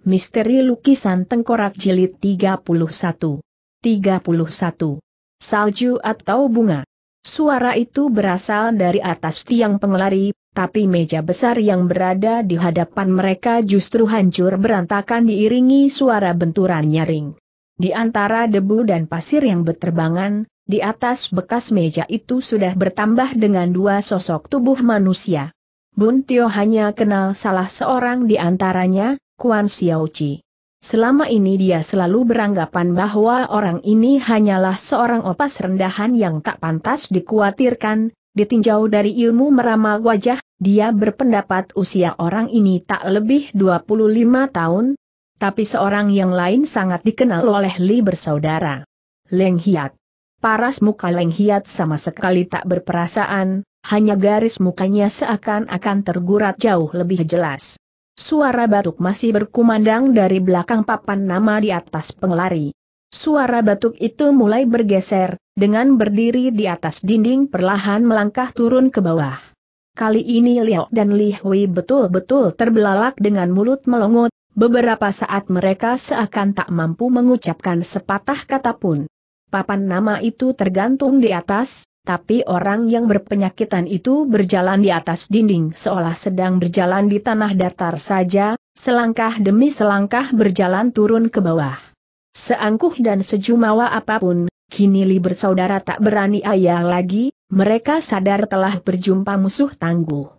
Misteri Lukisan Tengkorak Jilid 31. 31. Salju atau bunga. Suara itu berasal dari atas tiang pengelari, tapi meja besar yang berada di hadapan mereka justru hancur berantakan diiringi suara benturan nyaring. Di antara debu dan pasir yang berterbangan, di atas bekas meja itu sudah bertambah dengan dua sosok tubuh manusia. Bun Tio hanya kenal salah seorang di antaranya, Kuan Xiaoqi. Selama ini dia selalu beranggapan bahwa orang ini hanyalah seorang opas rendahan yang tak pantas dikhawatirkan, ditinjau dari ilmu meramal wajah, dia berpendapat usia orang ini tak lebih 25 tahun, tapi seorang yang lain sangat dikenal oleh Li bersaudara. Leng Hiat. Paras muka Leng Hiat sama sekali tak berperasaan, hanya garis mukanya seakan-akan tergurat jauh lebih jelas. Suara batuk masih berkumandang dari belakang papan nama di atas pengelari. Suara batuk itu mulai bergeser, dengan berdiri di atas dinding perlahan melangkah turun ke bawah. Kali ini Liao dan Li Hui betul-betul terbelalak dengan mulut melongot, beberapa saat mereka seakan tak mampu mengucapkan sepatah kata pun. Papan nama itu tergantung di atas, tapi orang yang berpenyakitan itu berjalan di atas dinding seolah sedang berjalan di tanah datar saja, selangkah demi selangkah berjalan turun ke bawah. Seangkuh dan sejumawa apapun, kini Li bersaudara tak berani ayah lagi, mereka sadar telah berjumpa musuh tangguh.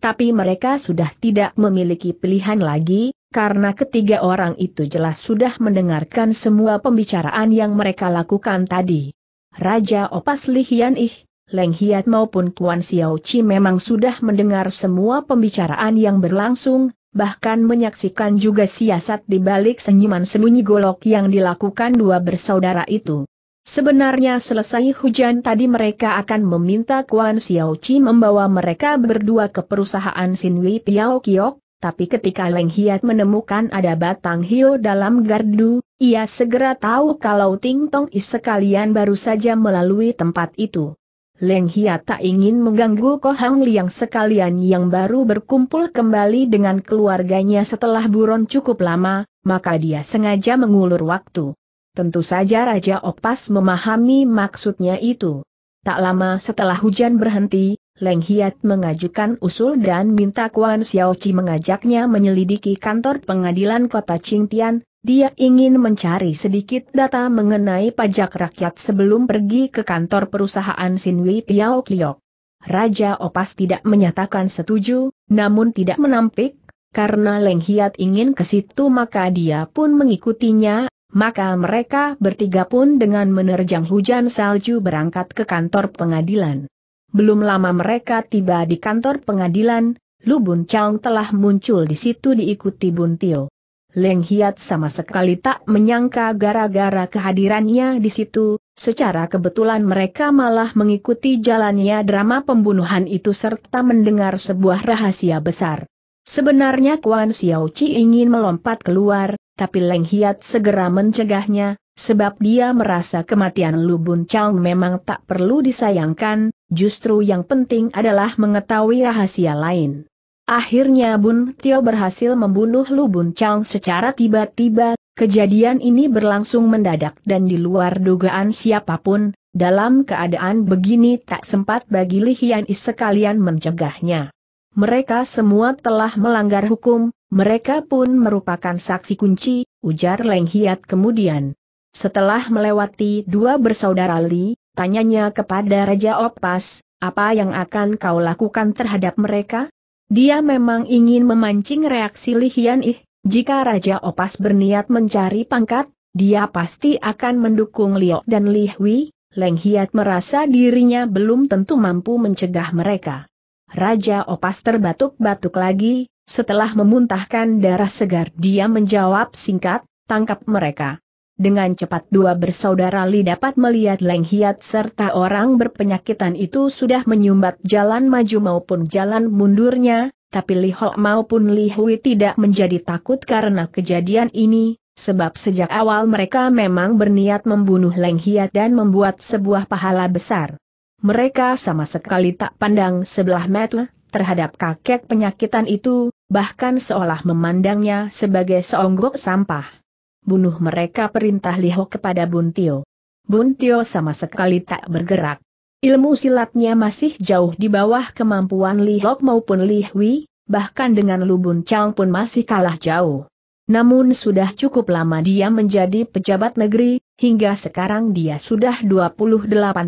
Tapi mereka sudah tidak memiliki pilihan lagi, karena ketiga orang itu jelas sudah mendengarkan semua pembicaraan yang mereka lakukan tadi. Raja Opas Li Hian Ih, Leng Hiat maupun Kuan Xiao Chi memang sudah mendengar semua pembicaraan yang berlangsung, bahkan menyaksikan juga siasat di balik senyuman sembunyi golok yang dilakukan dua bersaudara itu. Sebenarnya selesai hujan tadi mereka akan meminta Kuan Xiao Chi membawa mereka berdua ke perusahaan Sinwi Piao Kiok, tapi ketika Leng Hiat menemukan ada batang hio dalam gardu, ia segera tahu kalau Ting Tong Is sekalian baru saja melalui tempat itu. Leng Hia tak ingin mengganggu Ko Hang Liang sekalian yang baru berkumpul kembali dengan keluarganya setelah buron cukup lama, maka dia sengaja mengulur waktu. Tentu saja Raja Opas memahami maksudnya itu. Tak lama setelah hujan berhenti, Leng Hiat mengajukan usul dan minta Kuan Xiaoqi mengajaknya menyelidiki kantor pengadilan kota Qingtian, dia ingin mencari sedikit data mengenai pajak rakyat sebelum pergi ke kantor perusahaan Sinwi Piao Kliok. Raja Opas tidak menyatakan setuju, namun tidak menampik, karena Leng Hiat ingin ke situ maka dia pun mengikutinya, maka mereka bertiga pun dengan menerjang hujan salju berangkat ke kantor pengadilan. Belum lama mereka tiba di kantor pengadilan, Lubun Chang telah muncul di situ diikuti Bun Tio. Leng Hiat sama sekali tak menyangka gara-gara kehadirannya di situ, secara kebetulan mereka malah mengikuti jalannya drama pembunuhan itu serta mendengar sebuah rahasia besar. Sebenarnya Kuan Xiao Chi ingin melompat keluar, tapi Leng Hiat segera mencegahnya, sebab dia merasa kematian Lubun Chang memang tak perlu disayangkan, justru yang penting adalah mengetahui rahasia lain. Akhirnya Bun Tio berhasil membunuh Lu Bun Chang secara tiba-tiba, kejadian ini berlangsung mendadak dan di luar dugaan siapapun, dalam keadaan begini tak sempat bagi Li Hian Is sekalian mencegahnya. Mereka semua telah melanggar hukum, mereka pun merupakan saksi kunci, ujar Leng Hiat kemudian. Setelah melewati dua bersaudara Li, tanyanya kepada Raja Opas, apa yang akan kau lakukan terhadap mereka? Dia memang ingin memancing reaksi Li Hian Ih, jika Raja Opas berniat mencari pangkat, dia pasti akan mendukung Liok dan Li Hui, Leng Hiat merasa dirinya belum tentu mampu mencegah mereka. Raja Opas terbatuk-batuk lagi, setelah memuntahkan darah segar dia menjawab singkat, tangkap mereka. Dengan cepat dua bersaudara Li dapat melihat Leng Hiat serta orang berpenyakitan itu sudah menyumbat jalan maju maupun jalan mundurnya, tapi Li Ho maupun Li Hui tidak menjadi takut karena kejadian ini, sebab sejak awal mereka memang berniat membunuh Leng Hiat dan membuat sebuah pahala besar. Mereka sama sekali tak pandang sebelah mata terhadap kakek penyakitan itu, bahkan seolah memandangnya sebagai seonggok sampah bunuh mereka perintah Liho kepada Buntio. Buntio sama sekali tak bergerak. Ilmu silatnya masih jauh di bawah kemampuan Lihok maupun Hui, bahkan dengan Lubun Chang pun masih kalah jauh. Namun sudah cukup lama dia menjadi pejabat negeri, hingga sekarang dia sudah 28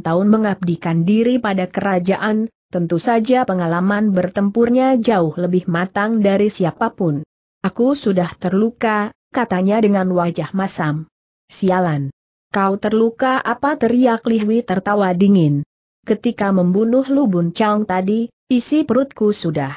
tahun mengabdikan diri pada kerajaan, tentu saja pengalaman bertempurnya jauh lebih matang dari siapapun. Aku sudah terluka, katanya dengan wajah masam. Sialan. Kau terluka apa teriak Lihwi tertawa dingin. Ketika membunuh Lubun Chang tadi, isi perutku sudah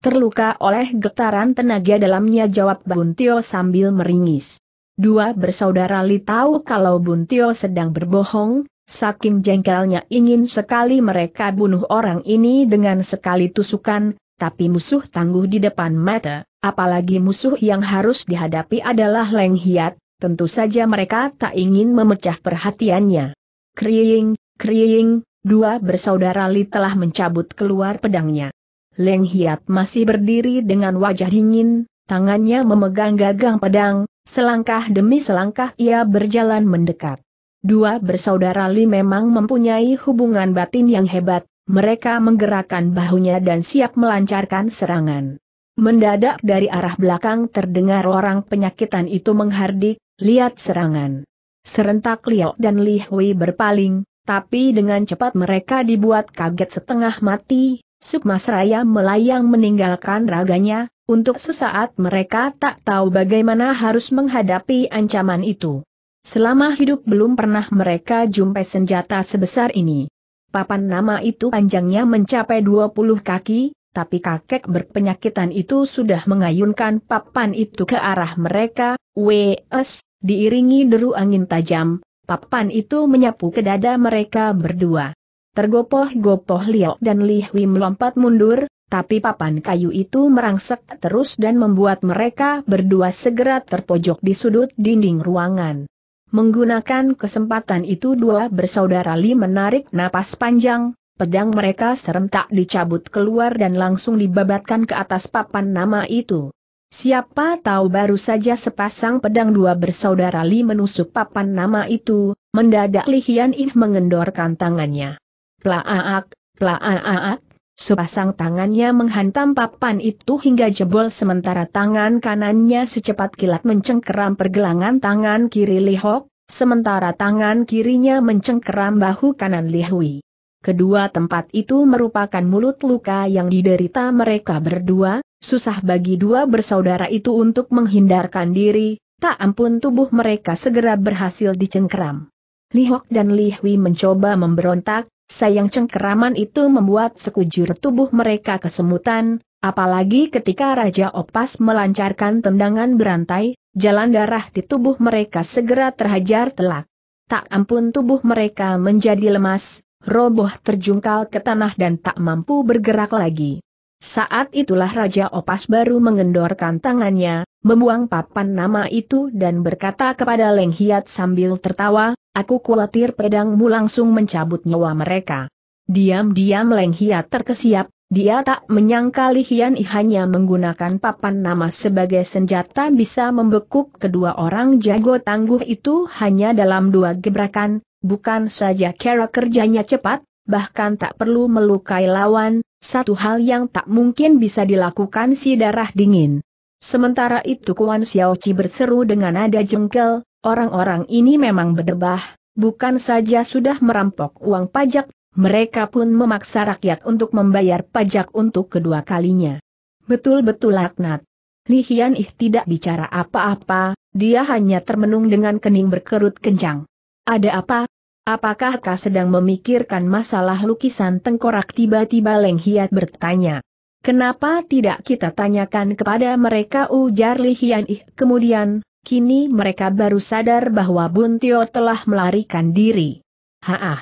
terluka oleh getaran tenaga dalamnya jawab Bun Tio sambil meringis. Dua bersaudara Li tahu kalau Bun Tio sedang berbohong, saking jengkelnya ingin sekali mereka bunuh orang ini dengan sekali tusukan, tapi musuh tangguh di depan mata, apalagi musuh yang harus dihadapi adalah Leng Hiat, tentu saja mereka tak ingin memecah perhatiannya. Kriying, kriying, dua bersaudara Li telah mencabut keluar pedangnya. Leng Hiat masih berdiri dengan wajah dingin, tangannya memegang gagang pedang, selangkah demi selangkah ia berjalan mendekat. Dua bersaudara Li memang mempunyai hubungan batin yang hebat, mereka menggerakkan bahunya dan siap melancarkan serangan. Mendadak dari arah belakang terdengar orang penyakitan itu menghardik, lihat serangan. Serentak Liao dan Li Hui berpaling, tapi dengan cepat mereka dibuat kaget setengah mati, Sukma Seraya melayang meninggalkan raganya, untuk sesaat mereka tak tahu bagaimana harus menghadapi ancaman itu. Selama hidup belum pernah mereka jumpai senjata sebesar ini. Papan nama itu panjangnya mencapai 20 kaki, tapi kakek berpenyakitan itu sudah mengayunkan papan itu ke arah mereka, WS, diiringi deru angin tajam, papan itu menyapu ke dada mereka berdua. Tergopoh-gopoh Liao dan Li Hui melompat mundur, tapi papan kayu itu merangsek terus dan membuat mereka berdua segera terpojok di sudut dinding ruangan. Menggunakan kesempatan itu dua bersaudara Li menarik napas panjang, pedang mereka serentak dicabut keluar dan langsung dibabatkan ke atas papan nama itu. Siapa tahu baru saja sepasang pedang dua bersaudara Li menusuk papan nama itu, mendadak Li Hian Ih mengendorkan tangannya. Plaaak, plaaak, Sepasang tangannya menghantam papan itu hingga jebol sementara tangan kanannya secepat kilat mencengkeram pergelangan tangan kiri Lihok, sementara tangan kirinya mencengkeram bahu kanan Lihui. Kedua tempat itu merupakan mulut luka yang diderita mereka berdua, susah bagi dua bersaudara itu untuk menghindarkan diri, tak ampun tubuh mereka segera berhasil dicengkeram. Lihok dan Lihui mencoba memberontak, Sayang cengkeraman itu membuat sekujur tubuh mereka kesemutan, apalagi ketika Raja Opas melancarkan tendangan berantai, jalan darah di tubuh mereka segera terhajar telak. Tak ampun tubuh mereka menjadi lemas, roboh terjungkal ke tanah dan tak mampu bergerak lagi. Saat itulah Raja Opas baru mengendorkan tangannya, membuang papan nama itu dan berkata kepada Leng Hiat sambil tertawa, Aku khawatir pedangmu langsung mencabut nyawa mereka. Diam-diam Leng Hia terkesiap, dia tak menyangka Li Hian hanya menggunakan papan nama sebagai senjata bisa membekuk kedua orang jago tangguh itu hanya dalam dua gebrakan, bukan saja cara kerjanya cepat, bahkan tak perlu melukai lawan, satu hal yang tak mungkin bisa dilakukan si darah dingin. Sementara itu Kuan Xiaoqi berseru dengan nada jengkel, Orang-orang ini memang berdebah, bukan saja sudah merampok uang pajak, mereka pun memaksa rakyat untuk membayar pajak untuk kedua kalinya. Betul-betul laknat. Li Hian Ih tidak bicara apa-apa, dia hanya termenung dengan kening berkerut kencang. Ada apa? Apakah kau sedang memikirkan masalah lukisan tengkorak tiba-tiba Leng Hiat bertanya. Kenapa tidak kita tanyakan kepada mereka ujar Li Hian Ih kemudian, Kini mereka baru sadar bahwa Buntio telah melarikan diri. Haah.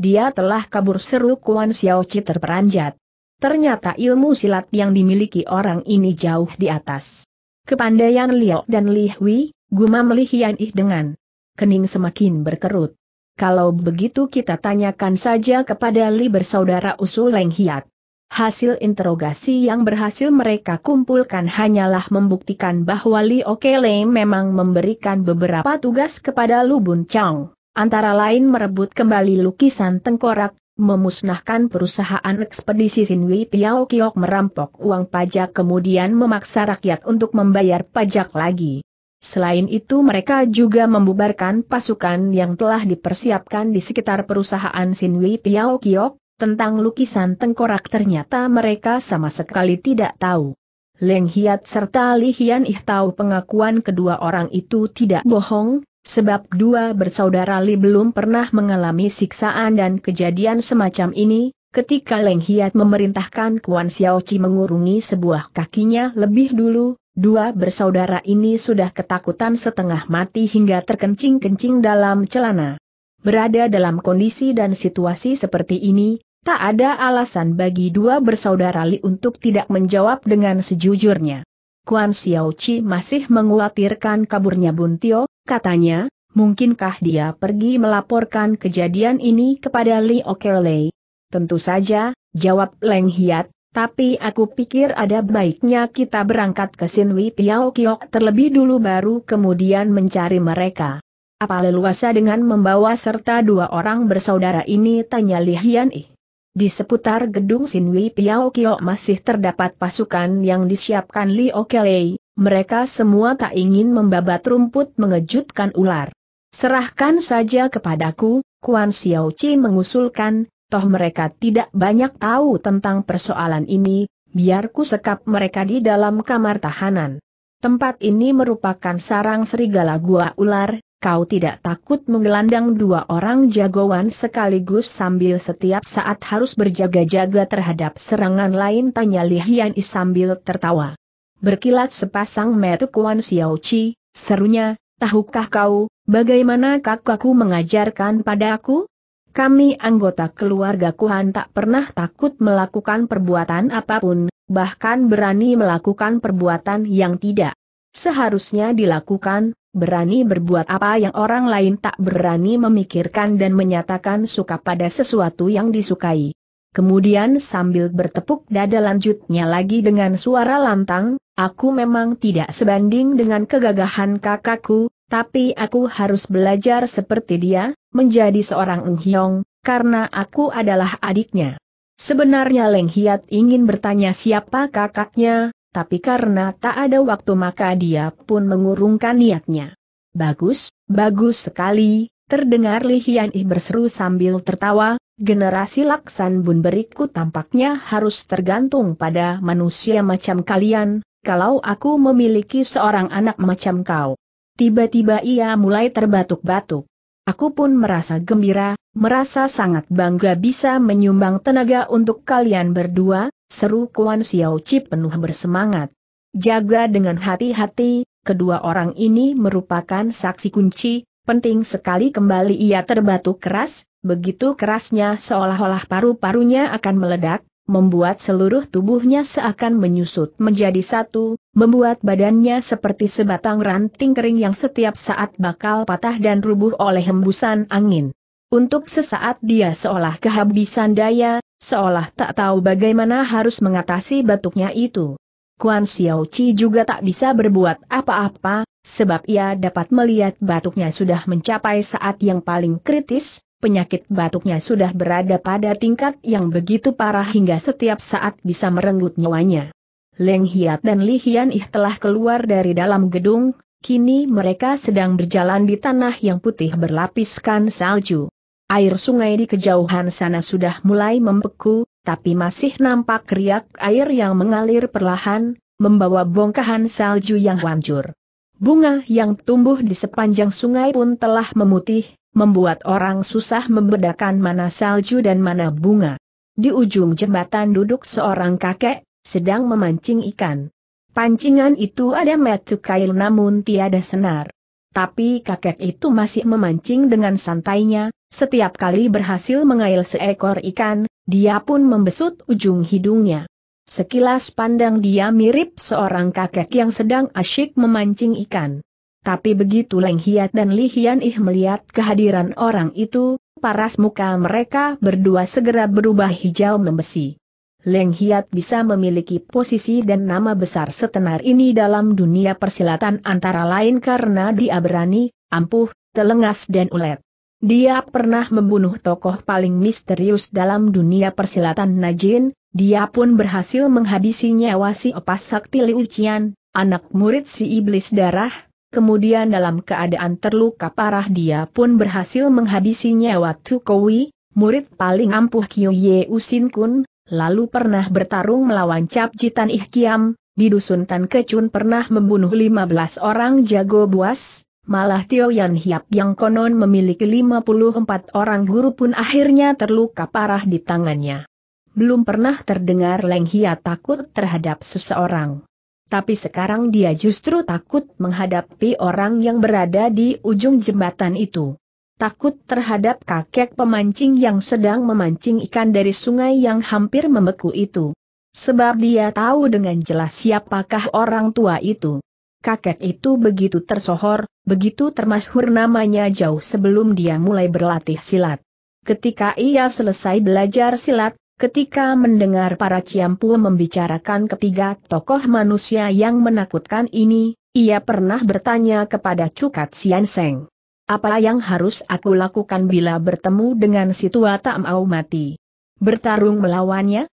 Dia telah kabur seru Kuan Xiaoqi terperanjat. Ternyata ilmu silat yang dimiliki orang ini jauh di atas. Kepandaian Liao dan Li Hui, gumam Li Ih dengan kening semakin berkerut. Kalau begitu kita tanyakan saja kepada Li bersaudara usul Leng Hiat. Hasil interogasi yang berhasil mereka kumpulkan hanyalah membuktikan bahwa Li Okele memang memberikan beberapa tugas kepada Lu Bun Chang, antara lain merebut kembali lukisan tengkorak, memusnahkan perusahaan ekspedisi Sinwi Piao Kiok merampok uang pajak kemudian memaksa rakyat untuk membayar pajak lagi. Selain itu mereka juga membubarkan pasukan yang telah dipersiapkan di sekitar perusahaan Sinwi Piao Kiok, tentang lukisan tengkorak ternyata mereka sama sekali tidak tahu. Leng Hiat serta Li Hian Ih tahu pengakuan kedua orang itu tidak bohong, sebab dua bersaudara Li belum pernah mengalami siksaan dan kejadian semacam ini, ketika Leng Hiat memerintahkan Kuan Xiaoqi mengurungi sebuah kakinya lebih dulu, dua bersaudara ini sudah ketakutan setengah mati hingga terkencing-kencing dalam celana. Berada dalam kondisi dan situasi seperti ini, tak ada alasan bagi dua bersaudara Li untuk tidak menjawab dengan sejujurnya. Kuan Xiaoqi masih mengkhawatirkan kaburnya Buntio, katanya, mungkinkah dia pergi melaporkan kejadian ini kepada Li Okerley? Tentu saja, jawab Leng Hiat, tapi aku pikir ada baiknya kita berangkat ke Sinwi Tiao terlebih dulu baru kemudian mencari mereka. Apa leluasa dengan membawa serta dua orang bersaudara ini tanya Li Hian Ih. Di seputar gedung Sinwi Piao Kio masih terdapat pasukan yang disiapkan Li Okelei, mereka semua tak ingin membabat rumput mengejutkan ular. Serahkan saja kepadaku, Kuan Xiao Chi mengusulkan, toh mereka tidak banyak tahu tentang persoalan ini, biarku sekap mereka di dalam kamar tahanan. Tempat ini merupakan sarang serigala gua ular, kau tidak takut menggelandang dua orang jagoan sekaligus sambil setiap saat harus berjaga-jaga terhadap serangan lain tanya Li Hian sambil tertawa. Berkilat sepasang mata Kuan Xiao Chi, serunya, tahukah kau, bagaimana kakakku mengajarkan padaku? Kami anggota keluarga Kuan tak pernah takut melakukan perbuatan apapun, bahkan berani melakukan perbuatan yang tidak Seharusnya dilakukan, berani berbuat apa yang orang lain tak berani memikirkan dan menyatakan suka pada sesuatu yang disukai. Kemudian sambil bertepuk dada lanjutnya lagi dengan suara lantang, aku memang tidak sebanding dengan kegagahan kakakku, tapi aku harus belajar seperti dia, menjadi seorang Unghyong, karena aku adalah adiknya. Sebenarnya Leng Hiat ingin bertanya siapa kakaknya, tapi karena tak ada waktu maka dia pun mengurungkan niatnya. Bagus, bagus sekali, terdengar Li Hian Ih berseru sambil tertawa, generasi Laksan Bun berikut tampaknya harus tergantung pada manusia macam kalian, kalau aku memiliki seorang anak macam kau. Tiba-tiba ia mulai terbatuk-batuk. Aku pun merasa gembira, merasa sangat bangga bisa menyumbang tenaga untuk kalian berdua, Seru Kuan Xiao Chip penuh bersemangat. Jaga dengan hati-hati, kedua orang ini merupakan saksi kunci, penting sekali kembali ia terbatuk keras, begitu kerasnya seolah-olah paru-parunya akan meledak, membuat seluruh tubuhnya seakan menyusut menjadi satu, membuat badannya seperti sebatang ranting kering yang setiap saat bakal patah dan rubuh oleh hembusan angin. Untuk sesaat dia seolah kehabisan daya, seolah tak tahu bagaimana harus mengatasi batuknya itu. Kuan Xiao Chi juga tak bisa berbuat apa-apa, sebab ia dapat melihat batuknya sudah mencapai saat yang paling kritis, penyakit batuknya sudah berada pada tingkat yang begitu parah hingga setiap saat bisa merenggut nyawanya. Leng Hiat dan Li Hian Ih telah keluar dari dalam gedung, kini mereka sedang berjalan di tanah yang putih berlapiskan salju. Air sungai di kejauhan sana sudah mulai membeku, tapi masih nampak riak air yang mengalir perlahan, membawa bongkahan salju yang hancur. Bunga yang tumbuh di sepanjang sungai pun telah memutih, membuat orang susah membedakan mana salju dan mana bunga. Di ujung jembatan duduk seorang kakek, sedang memancing ikan. Pancingan itu ada metu kail namun tiada senar. Tapi kakek itu masih memancing dengan santainya, setiap kali berhasil mengail seekor ikan, dia pun membesut ujung hidungnya. Sekilas pandang dia mirip seorang kakek yang sedang asyik memancing ikan. Tapi begitu Leng Hiat dan Li Hian Ih melihat kehadiran orang itu, paras muka mereka berdua segera berubah hijau membesi. Leng Hiat bisa memiliki posisi dan nama besar setenar ini dalam dunia persilatan antara lain karena dia berani, ampuh, telengas dan ulet. Dia pernah membunuh tokoh paling misterius dalam dunia persilatan Najin, dia pun berhasil menghabisi nyawa si opas sakti Liu Qian, anak murid si iblis darah, kemudian dalam keadaan terluka parah dia pun berhasil menghabisi nyawa Tukowi, murid paling ampuh Kyo Ye Usin Kun, lalu pernah bertarung melawan Cap Jitan Kiam, di Dusun Tan Kecun pernah membunuh 15 orang jago buas, Malah Tio Yan Hiap yang konon memiliki 54 orang guru pun akhirnya terluka parah di tangannya. Belum pernah terdengar Leng Hia takut terhadap seseorang. Tapi sekarang dia justru takut menghadapi orang yang berada di ujung jembatan itu. Takut terhadap kakek pemancing yang sedang memancing ikan dari sungai yang hampir membeku itu. Sebab dia tahu dengan jelas siapakah orang tua itu kakek itu begitu tersohor, begitu termasyhur namanya jauh sebelum dia mulai berlatih silat. Ketika ia selesai belajar silat, ketika mendengar para ciampu membicarakan ketiga tokoh manusia yang menakutkan ini, ia pernah bertanya kepada Cukat Sian Seng. Apa yang harus aku lakukan bila bertemu dengan si tua tak mau mati? Bertarung melawannya?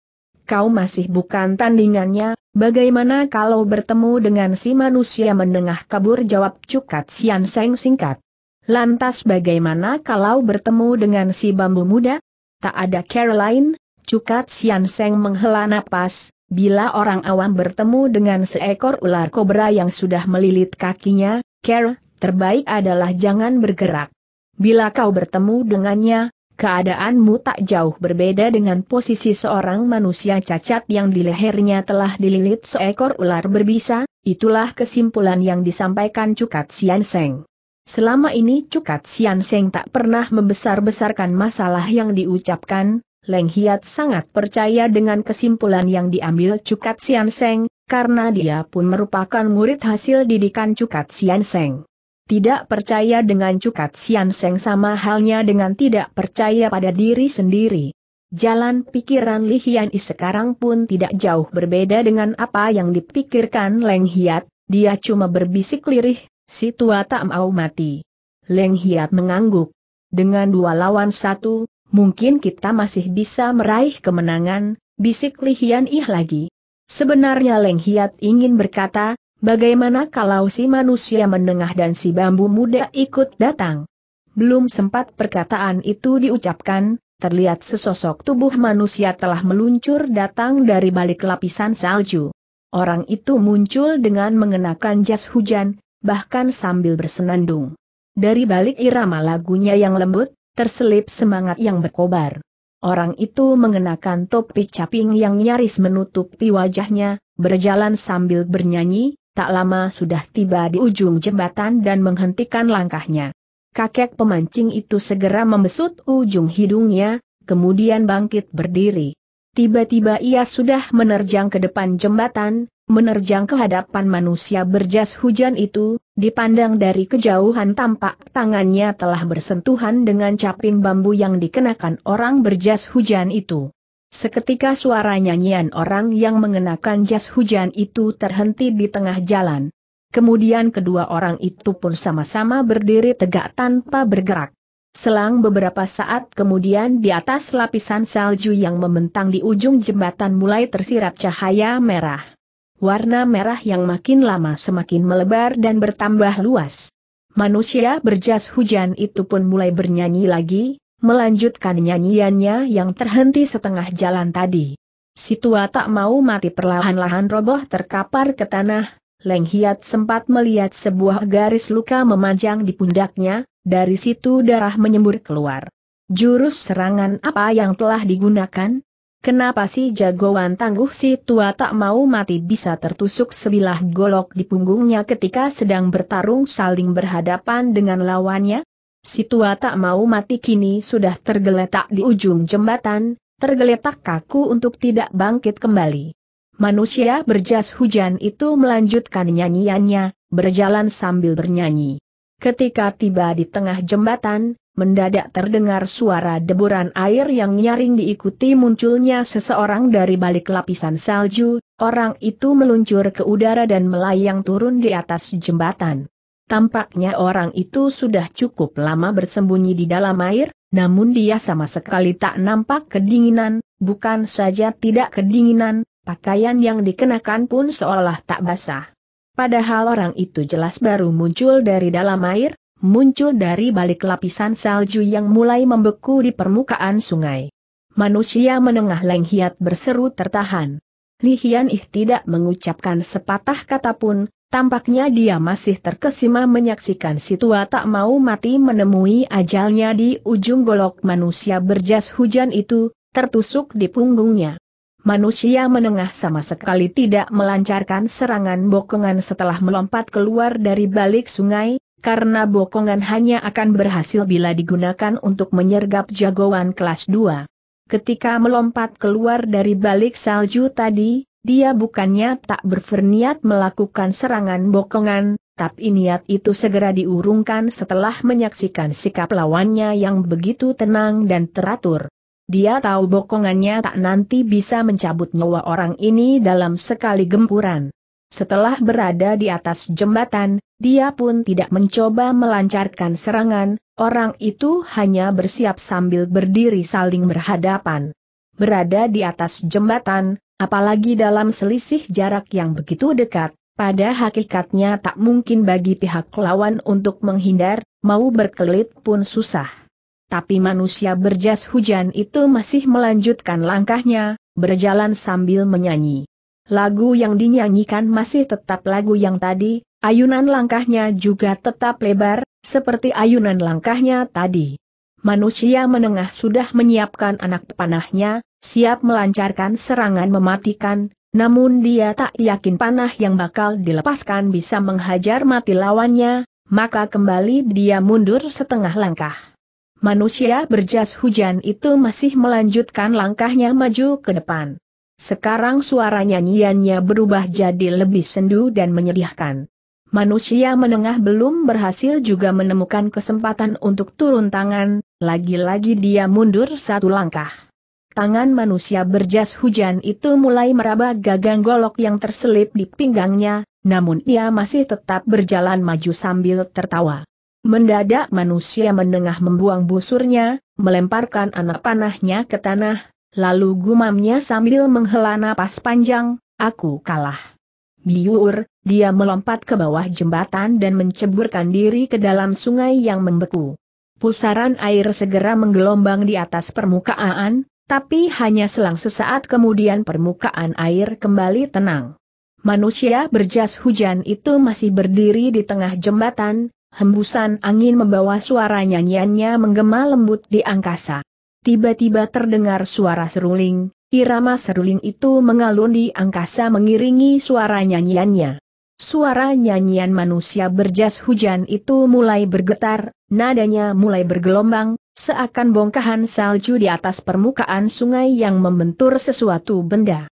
kau masih bukan tandingannya, bagaimana kalau bertemu dengan si manusia menengah kabur jawab Cukat Sian Seng singkat. Lantas bagaimana kalau bertemu dengan si bambu muda? Tak ada Caroline, Cukat Sian Seng menghela napas, bila orang awam bertemu dengan seekor ular kobra yang sudah melilit kakinya, Carol, terbaik adalah jangan bergerak. Bila kau bertemu dengannya, Keadaanmu tak jauh berbeda dengan posisi seorang manusia cacat yang di lehernya telah dililit seekor ular berbisa, itulah kesimpulan yang disampaikan Cukat Sian Seng. Selama ini Cukat Sian Seng tak pernah membesar-besarkan masalah yang diucapkan, Leng Hiat sangat percaya dengan kesimpulan yang diambil Cukat Sian Seng, karena dia pun merupakan murid hasil didikan Cukat Sian Seng. Tidak percaya dengan Cukat Sian Seng sama halnya dengan tidak percaya pada diri sendiri. Jalan pikiran Li Hian sekarang pun tidak jauh berbeda dengan apa yang dipikirkan Leng Hiat, dia cuma berbisik lirih, si tua tak mau mati. Leng Hiat mengangguk. Dengan dua lawan satu, mungkin kita masih bisa meraih kemenangan, bisik Li Hian lagi. Sebenarnya Leng Hiat ingin berkata, Bagaimana kalau si manusia menengah dan si bambu muda ikut datang? Belum sempat perkataan itu diucapkan, terlihat sesosok tubuh manusia telah meluncur datang dari balik lapisan salju. Orang itu muncul dengan mengenakan jas hujan, bahkan sambil bersenandung. Dari balik irama lagunya yang lembut, terselip semangat yang berkobar. Orang itu mengenakan topi caping yang nyaris menutupi wajahnya, berjalan sambil bernyanyi, tak lama sudah tiba di ujung jembatan dan menghentikan langkahnya. Kakek pemancing itu segera membesut ujung hidungnya, kemudian bangkit berdiri. Tiba-tiba ia sudah menerjang ke depan jembatan, menerjang ke hadapan manusia berjas hujan itu, dipandang dari kejauhan tampak tangannya telah bersentuhan dengan caping bambu yang dikenakan orang berjas hujan itu. Seketika suara nyanyian orang yang mengenakan jas hujan itu terhenti di tengah jalan. Kemudian kedua orang itu pun sama-sama berdiri tegak tanpa bergerak. Selang beberapa saat kemudian di atas lapisan salju yang membentang di ujung jembatan mulai tersirat cahaya merah. Warna merah yang makin lama semakin melebar dan bertambah luas. Manusia berjas hujan itu pun mulai bernyanyi lagi, melanjutkan nyanyiannya yang terhenti setengah jalan tadi. Si tua tak mau mati perlahan-lahan roboh terkapar ke tanah, Leng Hiat sempat melihat sebuah garis luka memanjang di pundaknya, dari situ darah menyembur keluar. Jurus serangan apa yang telah digunakan? Kenapa si jagoan tangguh si tua tak mau mati bisa tertusuk sebilah golok di punggungnya ketika sedang bertarung saling berhadapan dengan lawannya? Si tua tak mau mati kini sudah tergeletak di ujung jembatan, tergeletak kaku untuk tidak bangkit kembali. Manusia berjas hujan itu melanjutkan nyanyiannya, berjalan sambil bernyanyi. Ketika tiba di tengah jembatan, mendadak terdengar suara deburan air yang nyaring diikuti munculnya seseorang dari balik lapisan salju, orang itu meluncur ke udara dan melayang turun di atas jembatan. Tampaknya orang itu sudah cukup lama bersembunyi di dalam air, namun dia sama sekali tak nampak kedinginan, bukan saja tidak kedinginan, pakaian yang dikenakan pun seolah tak basah. Padahal orang itu jelas baru muncul dari dalam air, muncul dari balik lapisan salju yang mulai membeku di permukaan sungai. Manusia menengah lenghiat berseru tertahan. Lihian Hian Ih tidak mengucapkan sepatah kata pun, Tampaknya dia masih terkesima menyaksikan si tua tak mau mati menemui ajalnya di ujung golok manusia berjas hujan itu, tertusuk di punggungnya. Manusia menengah sama sekali tidak melancarkan serangan bokongan setelah melompat keluar dari balik sungai, karena bokongan hanya akan berhasil bila digunakan untuk menyergap jagoan kelas 2. Ketika melompat keluar dari balik salju tadi, dia bukannya tak berferniat melakukan serangan bokongan, tapi niat itu segera diurungkan setelah menyaksikan sikap lawannya yang begitu tenang dan teratur. Dia tahu bokongannya tak nanti bisa mencabut nyawa orang ini dalam sekali gempuran. Setelah berada di atas jembatan, dia pun tidak mencoba melancarkan serangan, orang itu hanya bersiap sambil berdiri saling berhadapan. Berada di atas jembatan, Apalagi dalam selisih jarak yang begitu dekat, pada hakikatnya tak mungkin bagi pihak lawan untuk menghindar, mau berkelit pun susah. Tapi manusia berjas hujan itu masih melanjutkan langkahnya, berjalan sambil menyanyi. Lagu yang dinyanyikan masih tetap lagu yang tadi, ayunan langkahnya juga tetap lebar, seperti ayunan langkahnya tadi manusia menengah sudah menyiapkan anak panahnya, siap melancarkan serangan mematikan, namun dia tak yakin panah yang bakal dilepaskan bisa menghajar mati lawannya, maka kembali dia mundur setengah langkah. Manusia berjas hujan itu masih melanjutkan langkahnya maju ke depan. Sekarang suara nyanyiannya berubah jadi lebih sendu dan menyedihkan. Manusia menengah belum berhasil juga menemukan kesempatan untuk turun tangan, lagi-lagi dia mundur satu langkah. Tangan manusia berjas hujan itu mulai meraba gagang golok yang terselip di pinggangnya, namun ia masih tetap berjalan maju sambil tertawa. Mendadak manusia menengah membuang busurnya, melemparkan anak panahnya ke tanah, lalu gumamnya sambil menghela napas panjang, aku kalah. Biur, dia melompat ke bawah jembatan dan menceburkan diri ke dalam sungai yang membeku. Pusaran air segera menggelombang di atas permukaan, tapi hanya selang sesaat kemudian permukaan air kembali tenang. Manusia berjas hujan itu masih berdiri di tengah jembatan, hembusan angin membawa suara nyanyiannya menggema lembut di angkasa. Tiba-tiba terdengar suara seruling, irama seruling itu mengalun di angkasa mengiringi suara nyanyiannya. Suara nyanyian manusia berjas hujan itu mulai bergetar, nadanya mulai bergelombang, seakan bongkahan salju di atas permukaan sungai yang membentur sesuatu benda.